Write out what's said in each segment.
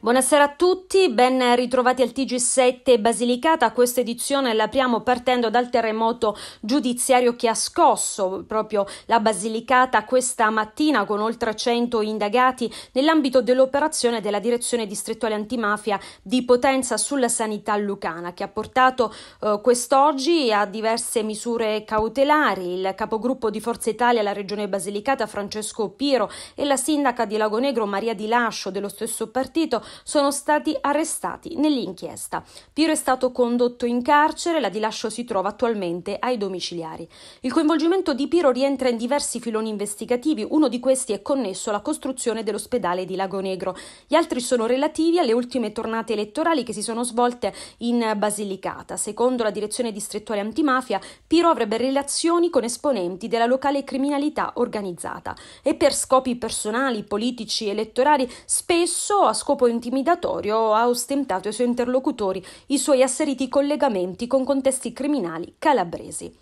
Buonasera a tutti, ben ritrovati al TG7 Basilicata. Questa edizione la apriamo partendo dal terremoto giudiziario che ha scosso proprio la Basilicata questa mattina con oltre 100 indagati nell'ambito dell'operazione della Direzione Distrettuale Antimafia di Potenza sulla sanità lucana che ha portato eh, quest'oggi a diverse misure cautelari. Il capogruppo di Forza Italia alla Regione Basilicata Francesco Piero e la sindaca di Lagonegro Maria Di Lascio dello stesso partito sono stati arrestati nell'inchiesta. Piero è stato condotto in carcere, la rilascio si trova attualmente ai domiciliari. Il coinvolgimento di Piero rientra in diversi filoni investigativi, uno di questi è connesso alla costruzione dell'ospedale di Lago Negro, gli altri sono relativi alle ultime tornate elettorali che si sono svolte in Basilicata. Secondo la direzione distrettuale antimafia, Piero avrebbe relazioni con esponenti della locale criminalità organizzata e per scopi personali, politici, elettorali, spesso a scopo in intimidatorio ha ostentato ai suoi interlocutori i suoi asseriti collegamenti con contesti criminali calabresi.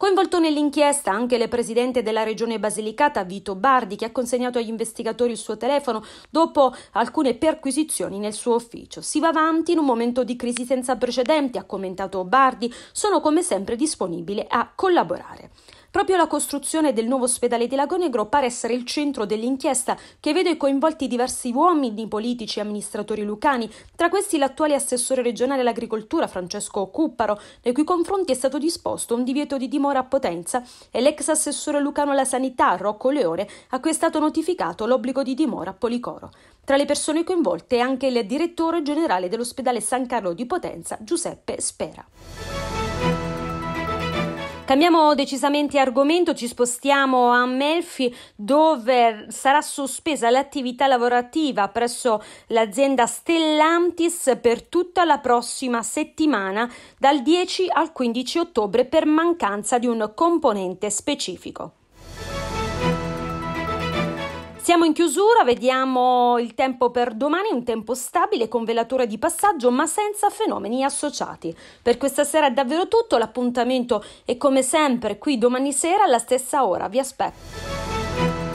Coinvolto nell'inchiesta anche il presidente della regione Basilicata Vito Bardi che ha consegnato agli investigatori il suo telefono dopo alcune perquisizioni nel suo ufficio. Si va avanti in un momento di crisi senza precedenti, ha commentato Bardi, sono come sempre disponibile a collaborare. Proprio la costruzione del nuovo ospedale di Lagonegro pare essere il centro dell'inchiesta che vede coinvolti diversi uomini, politici e amministratori lucani, tra questi l'attuale assessore regionale all'agricoltura Francesco Cupparo, nei cui confronti è stato disposto un divieto di dimora a Potenza, e l'ex assessore lucano alla sanità Rocco Leone, a cui è stato notificato l'obbligo di dimora a Policoro. Tra le persone coinvolte è anche il direttore generale dell'ospedale San Carlo di Potenza, Giuseppe Spera. Cambiamo decisamente argomento, ci spostiamo a Melfi dove sarà sospesa l'attività lavorativa presso l'azienda Stellantis per tutta la prossima settimana dal 10 al 15 ottobre per mancanza di un componente specifico. Siamo in chiusura, vediamo il tempo per domani, un tempo stabile con velature di passaggio ma senza fenomeni associati. Per questa sera è davvero tutto, l'appuntamento è come sempre qui domani sera alla stessa ora, vi aspetto.